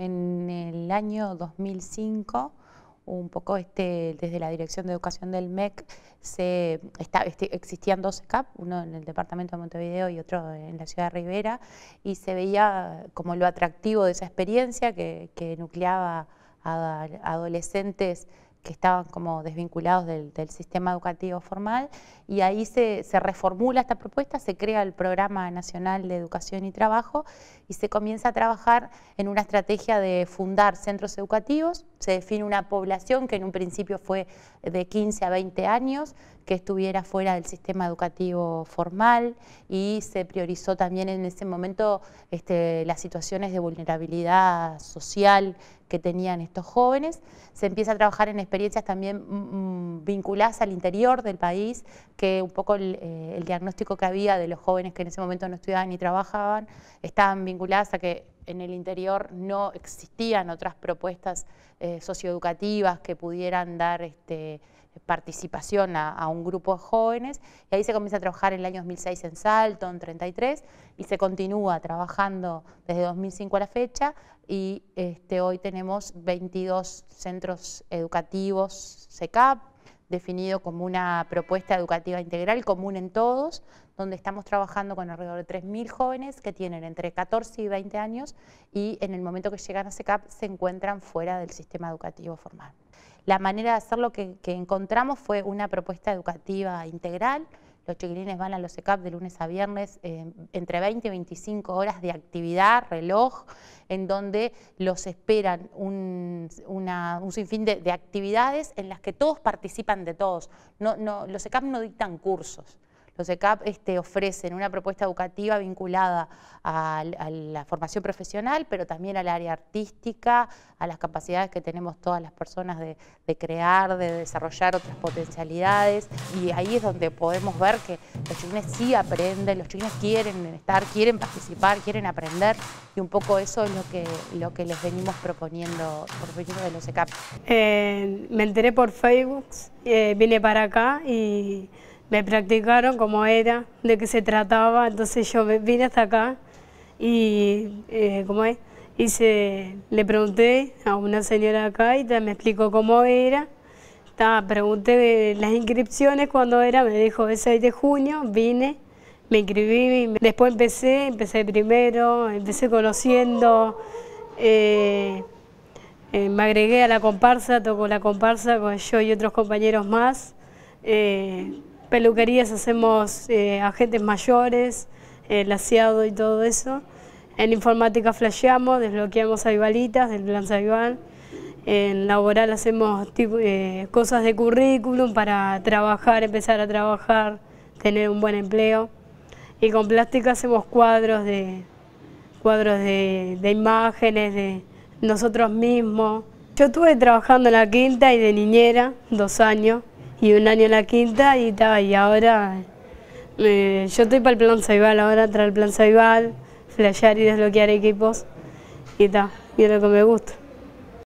En el año 2005, un poco este, desde la Dirección de Educación del MEC, se, está, existían dos CAP, uno en el departamento de Montevideo y otro en la ciudad de Rivera, y se veía como lo atractivo de esa experiencia que, nucleaba a adolescentes que estaban como desvinculados del, sistema educativo formal y ahí se, reformula esta propuesta, se crea el Programa Nacional de Educación y Trabajo y se comienza a trabajar en una estrategia de fundar centros educativos se define una población que en un principio fue de 15 a 20 años, que estuviera fuera del sistema educativo formal y se priorizó también en ese momento este, las situaciones de vulnerabilidad social que tenían estos jóvenes. Se empieza a trabajar en experiencias también mm, mm, vinculadas al interior del país, que un poco el, eh, el diagnóstico que había de los jóvenes que en ese momento no estudiaban ni trabajaban, estaban vinculadas a que en el interior no existían otras propuestas eh, socioeducativas que pudieran dar este, participación a, un grupo de jóvenes. Y ahí se comienza a trabajar en el año 2006 en Salto, en 33, y se continúa trabajando desde 2005 a la fecha. Y este, hoy tenemos 22 centros educativos SECAP, definido como una propuesta educativa integral común en todos, donde estamos trabajando con alrededor de 3.000 jóvenes que tienen entre 14 y 20 años y en el momento que llegan a SECAP se encuentran fuera del sistema educativo formal. La manera de hacer lo que encontramos fue una propuesta educativa integral, los chiquilines van a los ECAP de lunes a viernes eh, entre 20 y 25 horas de actividad, reloj, en donde los esperan un, sinfín de, actividades en las que todos participan de todos. No, no, los ECAP no dictan cursos. Los ECAP este, ofrecen una propuesta educativa vinculada a, la formación profesional, pero también al área artística, a las capacidades que tenemos todas las personas de, crear, de desarrollar otras potencialidades. Y ahí es donde podemos ver que los chiquines sí aprenden, los chiquines quieren estar, quieren participar, quieren aprender. Y un poco eso es lo que, lo que les venimos proponiendo, por medio de los ECAP. Eh, me enteré por Facebook, eh, vine para acá y me practicaron cómo era, de qué se trataba, entonces yo vine hasta acá y eh, es? Hice, le pregunté a una señora acá y me explicó cómo era. pregunté eh, las inscripciones cuando era, me dijo el 6 de junio, vine, me inscribí, después empecé, empecé primero, empecé conociendo, eh, me agregué a la comparsa, tocó la comparsa con yo y otros compañeros más peluquerías hacemos eh, agentes mayores, eh, laseado y todo eso. En informática flasheamos, desbloqueamos avivalitas, del plan En laboral hacemos eh, cosas de currículum para trabajar, empezar a trabajar, tener un buen empleo. Y con plástica hacemos cuadros de cuadros de, de imágenes, de nosotros mismos. Yo estuve trabajando en la quinta y de niñera, dos años y un año en la quinta y tal, y ahora eh, yo estoy para el plan Saibal, ahora tras el plan Saibal, flashear y desbloquear equipos y tal, y es lo que me gusta.